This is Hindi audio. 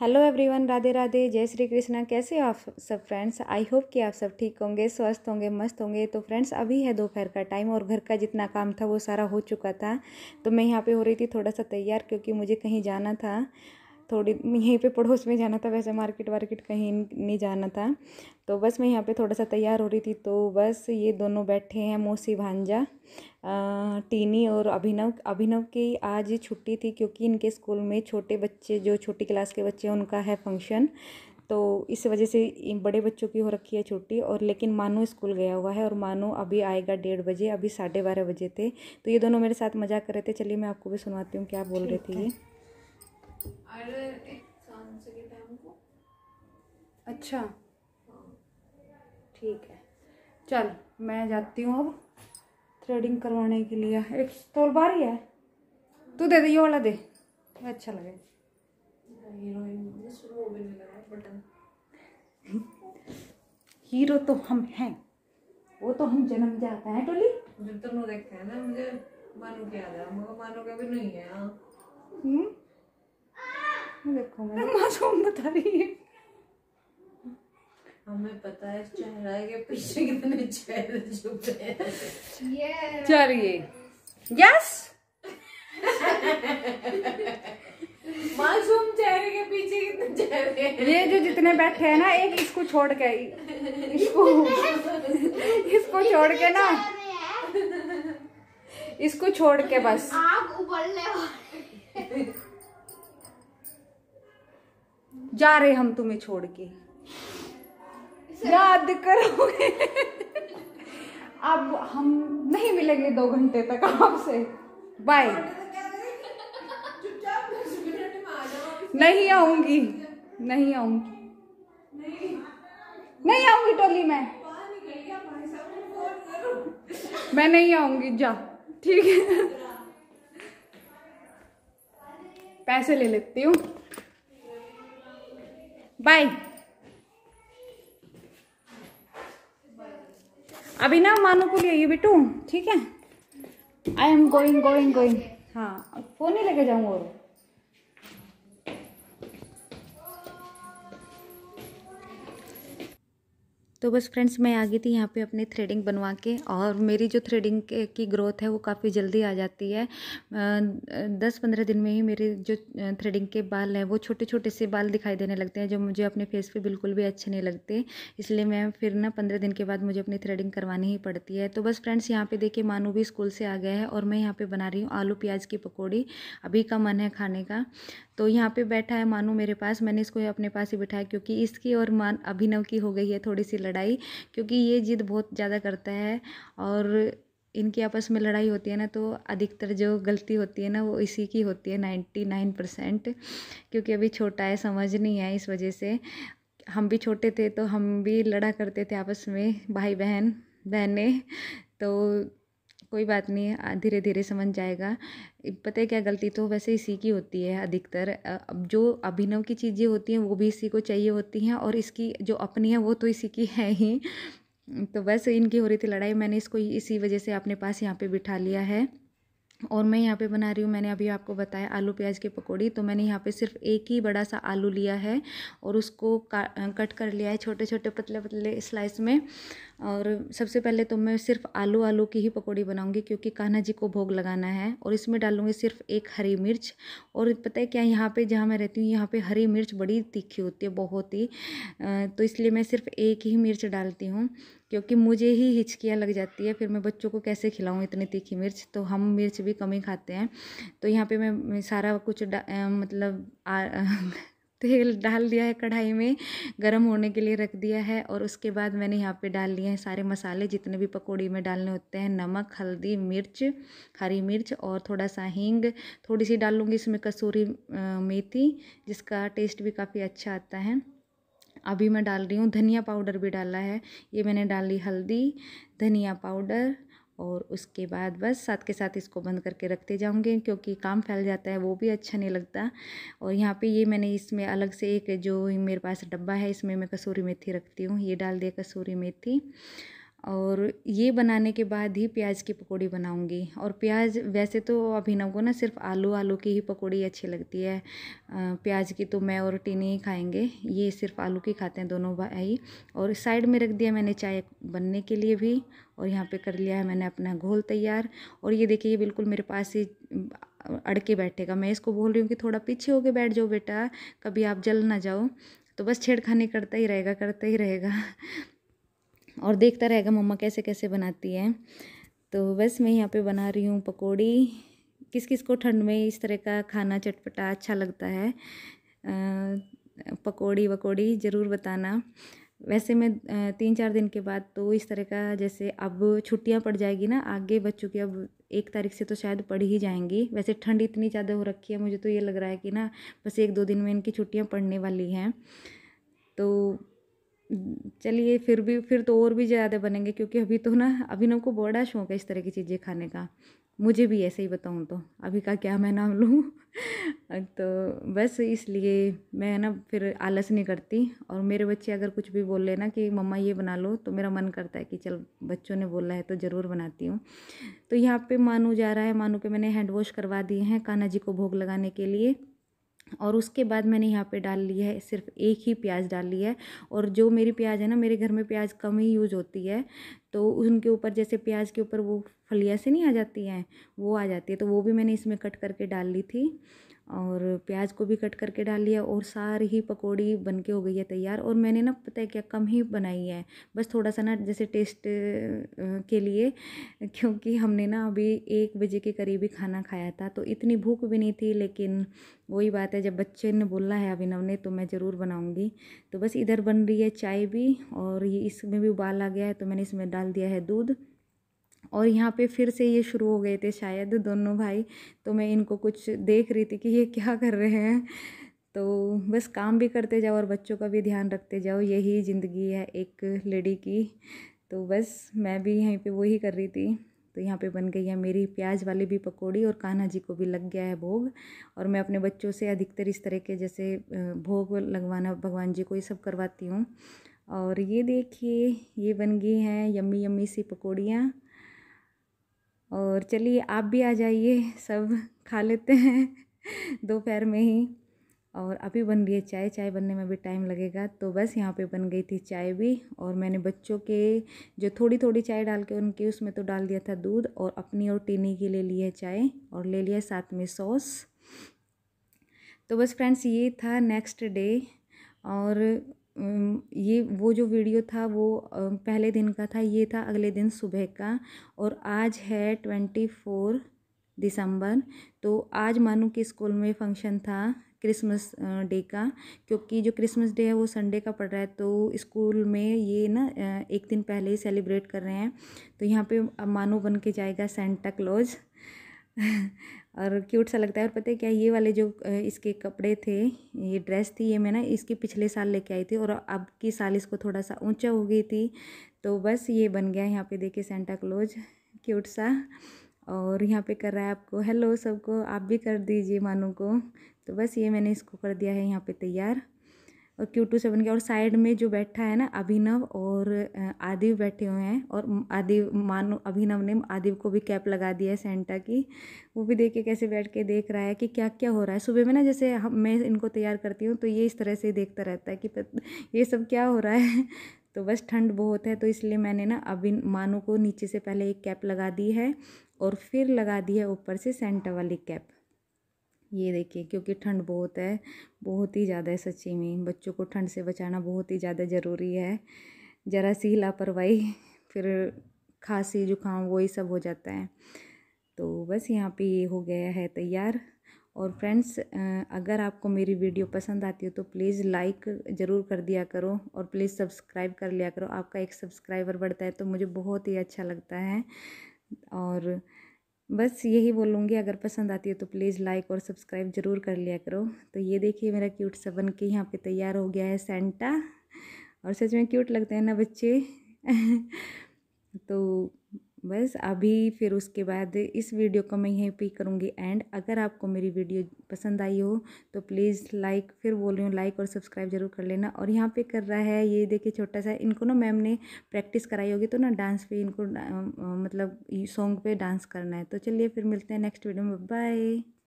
हेलो एवरीवन राधे राधे जय श्री कृष्णा कैसे हो आप सब फ्रेंड्स आई होप कि आप सब ठीक होंगे स्वस्थ होंगे मस्त होंगे तो फ्रेंड्स अभी है दोपहर का टाइम और घर का जितना काम था वो सारा हो चुका था तो मैं यहाँ पे हो रही थी थोड़ा सा तैयार क्योंकि मुझे कहीं जाना था थोड़ी यहीं पे पड़ोस में जाना था वैसे मार्केट वार्केट कहीं नहीं जाना था तो बस मैं यहाँ पे थोड़ा सा तैयार हो रही थी तो बस ये दोनों बैठे हैं मौसी भांजा टीनी और अभिनव अभिनव की आज छुट्टी थी क्योंकि इनके स्कूल में छोटे बच्चे जो छोटी क्लास के बच्चे उनका है फंक्शन तो इस वजह से इन बड़े बच्चों की हो रखी है छुट्टी और लेकिन मानो स्कूल गया हुआ है और मानो अभी आएगा डेढ़ बजे अभी साढ़े बारह बजे थे तो ये दोनों मेरे साथ मजाक कर रहे थे चलिए मैं आपको भी सुनाती हूँ क्या बोल रही थी ये अच्छा ठीक है चल मैं जाती हूँ अब थ्रेडिंग करवाने के लिए एक तोल बार ही है तू दे दे ये वाला दे अच्छा लगे हीरो तो हम हैं वो तो हम जन्म जाते हैं टोली जब तुम देखते हैं ना मुझे मानो क्या मानो का भी नहीं है हाँ। हम्म देखो मैं मासूम बता रही है हमें पता है चेहरा के पीछे कितने चेहरे छुपे हैं चलिए यस मासूम चेहरे के पीछे कितने चेहरे ये जो जितने बैठे हैं ना एक इसको छोड़ के इसको इसको छोड़ के ना इसको छोड़ के बस आग उबलने वाली जा रहे हम तुम्हें छोड़ के याद करोगे अब हम नहीं मिलेंगे दो घंटे तक आपसे बाय नहीं आऊंगी नहीं आऊंगी नहीं आऊंगी टोली में मैं नहीं आऊंगी जा ठीक है पैसे ले लेती हूँ बाय अभी ना मानो को ले आइए बेटू ठीक है I am going going going हाँ फोन ही लेके जाऊंगा और तो बस फ्रेंड्स मैं आ गई थी यहाँ पे अपनी थ्रेडिंग बनवा के और मेरी जो थ्रेडिंग की ग्रोथ है वो काफ़ी जल्दी आ जाती है दस पंद्रह दिन में ही मेरे जो थ्रेडिंग के बाल हैं वो छोटे छोटे से बाल दिखाई देने लगते हैं जो मुझे अपने फेस पे बिल्कुल भी अच्छे नहीं लगते इसलिए मैं फिर ना पंद्रह दिन के बाद मुझे अपनी थ्रेडिंग करवानी ही पड़ती है तो बस फ्रेंड्स यहाँ पर देखिए मानू भी स्कूल से आ गया है और मैं यहाँ पर बना रही हूँ आलू प्याज की पकौड़ी अभी का मन है खाने का तो यहाँ पे बैठा है मानू मेरे पास मैंने इसको अपने पास ही बिठाया क्योंकि इसकी और मान अभिनव की हो गई है थोड़ी सी लड़ाई क्योंकि ये जिद बहुत ज़्यादा करता है और इनकी आपस में लड़ाई होती है ना तो अधिकतर जो गलती होती है ना वो इसी की होती है नाइन्टी नाइन परसेंट क्योंकि अभी छोटा है समझ नहीं है इस वजह से हम भी छोटे थे तो हम भी लड़ा करते थे आपस में भाई बहन बहनें तो कोई बात नहीं धीरे धीरे समझ जाएगा पता है क्या गलती तो वैसे इसी की होती है अधिकतर अब जो अभिनव की चीज़ें होती हैं वो भी इसी को चाहिए होती हैं और इसकी जो अपनी है वो तो इसी की है ही तो बस इनकी हो रही थी लड़ाई मैंने इसको इसी वजह से अपने पास यहाँ पे बिठा लिया है और मैं यहाँ पे बना रही हूँ मैंने अभी आपको बताया आलू प्याज की पकौड़ी तो मैंने यहाँ पे सिर्फ एक ही बड़ा सा आलू लिया है और उसको कट कर लिया है छोटे छोटे पतले पतले स्लाइस में और सबसे पहले तो मैं सिर्फ आलू आलू की ही पकौड़ी बनाऊंगी क्योंकि कान्हा जी को भोग लगाना है और इसमें डालूंगी सिर्फ एक हरी मिर्च और पता है क्या यहाँ पे जहाँ मैं रहती हूँ यहाँ पे हरी मिर्च बड़ी तीखी होती है बहुत ही तो इसलिए मैं सिर्फ एक ही मिर्च डालती हूँ क्योंकि मुझे ही हिचकियाँ लग जाती है फिर मैं बच्चों को कैसे खिलाऊँ इतनी तीखी मिर्च तो हम मिर्च भी कम ही खाते हैं तो यहाँ पर मैं सारा कुछ मतलब तेल डाल दिया है कढ़ाई में गरम होने के लिए रख दिया है और उसके बाद मैंने यहाँ पे डाल लिए हैं सारे मसाले जितने भी पकौड़ी में डालने होते हैं नमक हल्दी मिर्च हरी मिर्च और थोड़ा सा हींग थोड़ी सी डाल लूँगी इसमें कसूरी मेथी जिसका टेस्ट भी काफ़ी अच्छा आता है अभी मैं डाल रही हूँ धनिया पाउडर भी डाला है ये मैंने डाल ली हल्दी धनिया पाउडर और उसके बाद बस साथ के साथ इसको बंद करके रखते जाऊंगे क्योंकि काम फैल जाता है वो भी अच्छा नहीं लगता और यहाँ पे ये मैंने इसमें अलग से एक जो मेरे पास डब्बा है इसमें मैं कसूरी मेथी रखती हूँ ये डाल दिया कसूरी मेथी और ये बनाने के बाद ही प्याज की पकौड़ी बनाऊंगी और प्याज वैसे तो अभिनव को ना सिर्फ आलू आलू की ही पकौड़ी अच्छी लगती है प्याज की तो मैं और टीनी ही खाएंगे ये सिर्फ आलू की खाते हैं दोनों भाई और साइड में रख दिया मैंने चाय बनने के लिए भी और यहाँ पे कर लिया है मैंने अपना घोल तैयार और ये देखिए ये बिल्कुल मेरे पास ही अड़के बैठेगा मैं इसको बोल रही हूँ कि थोड़ा पीछे होके बैठ जाओ बेटा कभी आप जल ना जाओ तो बस छेड़खानी करता ही रहेगा करता ही रहेगा और देखता रहेगा मम्मा कैसे कैसे बनाती है तो बस मैं यहाँ पे बना रही हूँ पकौड़ी किस किस को ठंड में इस तरह का खाना चटपटा अच्छा लगता है पकौड़ी वकौड़ी ज़रूर बताना वैसे मैं तीन चार दिन के बाद तो इस तरह का जैसे अब छुट्टियां पड़ जाएगी ना आगे बच्चों की अब एक तारीख से तो शायद पड़ ही जाएंगी वैसे ठंड इतनी ज़्यादा हो रखी है मुझे तो ये लग रहा है कि ना बस एक दो दिन में इनकी छुट्टियां पड़ने वाली हैं तो चलिए फिर भी फिर तो और भी ज़्यादा बनेंगे क्योंकि अभी तो ना अभी को बड़ा शौक है इस तरह की चीज़ें खाने का मुझे भी ऐसे ही बताऊँ तो अभी का क्या मैं नाम लूँ तो बस इसलिए मैं ना फिर आलस नहीं करती और मेरे बच्चे अगर कुछ भी बोल लेना कि मम्मा ये बना लो तो मेरा मन करता है कि चल बच्चों ने बोला है तो ज़रूर बनाती हूँ तो यहाँ पे मानू जा रहा है मानू के मैंने हैंड वॉश करवा दिए हैं कान्हा जी को भोग लगाने के लिए और उसके बाद मैंने यहाँ पे डाल लिया है सिर्फ एक ही प्याज डाल लिया है और जो मेरी प्याज है ना मेरे घर में प्याज कम ही यूज़ होती है तो उनके ऊपर जैसे प्याज के ऊपर वो फलिया से नहीं आ जाती हैं वो आ जाती है तो वो भी मैंने इसमें कट करके डाल ली थी और प्याज को भी कट करके डाल लिया और सारी ही पकौड़ी बन के हो गई है तैयार और मैंने ना पता है क्या कम ही बनाई है बस थोड़ा सा ना जैसे टेस्ट के लिए क्योंकि हमने ना अभी एक बजे के करीब ही खाना खाया था तो इतनी भूख भी नहीं थी लेकिन वही बात है जब बच्चे ने बोला है अभिनव ने तो मैं ज़रूर बनाऊँगी तो बस इधर बन रही है चाय भी और ये इसमें भी उबाल आ गया है तो मैंने इसमें डाल दिया है दूध और यहाँ पे फिर से ये शुरू हो गए थे शायद दोनों भाई तो मैं इनको कुछ देख रही थी कि ये क्या कर रहे हैं तो बस काम भी करते जाओ और बच्चों का भी ध्यान रखते जाओ यही ज़िंदगी है एक लेडी की तो बस मैं भी यहीं पे वही कर रही थी तो यहाँ पे बन गई है मेरी प्याज वाली भी पकौड़ी और कान्हा जी को भी लग गया है भोग और मैं अपने बच्चों से अधिकतर इस तरह के जैसे भोग लगवाना भगवान जी को ये सब करवाती हूँ और ये देखिए ये बन गई हैं यम्मी यम्मी सी पकौड़ियाँ और चलिए आप भी आ जाइए सब खा लेते हैं दोपहर में ही और अभी बन रही है चाय चाय बनने में भी टाइम लगेगा तो बस यहाँ पे बन गई थी चाय भी और मैंने बच्चों के जो थोड़ी थोड़ी चाय डाल के उनके उसमें तो डाल दिया था दूध और अपनी और टीनी के ले लिए चाय और ले लिया साथ में सॉस तो बस फ्रेंड्स ये था नेक्स्ट डे और ये वो जो वीडियो था वो पहले दिन का था ये था अगले दिन सुबह का और आज है ट्वेंटी फोर दिसंबर तो आज मानो के स्कूल में फंक्शन था क्रिसमस डे का क्योंकि जो क्रिसमस डे है वो संडे का पड़ रहा है तो स्कूल में ये ना एक दिन पहले ही सेलिब्रेट कर रहे हैं तो यहाँ पे मानो बन के जाएगा सेंटा क्लोज और क्यूट सा लगता है और पता है क्या ये वाले जो इसके कपड़े थे ये ड्रेस थी ये मैं ना इसके पिछले साल लेके आई थी और अब की साल इसको थोड़ा सा ऊंचा हो गई थी तो बस ये बन गया यहाँ पे देखिए सेंटा क्लोज क्यूट सा और यहाँ पे कर रहा है आपको हेलो सबको आप भी कर दीजिए मानू को तो बस ये मैंने इसको कर दिया है यहाँ पर तैयार और क्यू टू सेवन के और साइड में जो बैठा है ना अभिनव और आदिव बैठे हुए हैं और आदिव मानो अभिनव ने आदिव को भी कैप लगा दिया है सेंटा की वो भी देख के कैसे बैठ के देख रहा है कि क्या क्या हो रहा है सुबह में ना जैसे हम मैं इनको तैयार करती हूँ तो ये इस तरह से देखता रहता है कि ये सब क्या हो रहा है तो बस ठंड बहुत है तो इसलिए मैंने ना अभी मानो को नीचे से पहले एक कैप लगा दी है और फिर लगा दी है ऊपर से सेंटा वाली कैप ये देखिए क्योंकि ठंड बहुत है बहुत ही ज़्यादा है सच्ची में बच्चों को ठंड से बचाना बहुत ही ज़्यादा ज़रूरी है ज़रा सी लापरवाही फिर खांसी जुकाम वही सब हो जाता है तो बस यहाँ पे ये हो गया है तैयार और फ्रेंड्स अगर आपको मेरी वीडियो पसंद आती हो तो प्लीज़ लाइक ज़रूर कर दिया करो और प्लीज़ सब्सक्राइब कर लिया करो आपका एक सब्सक्राइबर बढ़ता है तो मुझे बहुत ही अच्छा लगता है और बस यही बोलूँगी अगर पसंद आती है तो प्लीज़ लाइक और सब्सक्राइब ज़रूर कर लिया करो तो ये देखिए मेरा क्यूट सा बन के यहाँ पर तैयार हो गया है सेंटा और सच में क्यूट लगते हैं ना बच्चे तो बस अभी फिर उसके बाद इस वीडियो को मैं यहीं पे करूँगी एंड अगर आपको मेरी वीडियो पसंद आई हो तो प्लीज़ लाइक फिर बोल रही हूँ लाइक और सब्सक्राइब जरूर कर लेना और यहाँ पे कर रहा है ये देखिए छोटा सा इनको ना मैम ने प्रैक्टिस कराई होगी तो ना डांस पे इनको मतलब सॉन्ग पे डांस करना है तो चलिए फिर मिलते हैं नेक्स्ट वीडियो में बाय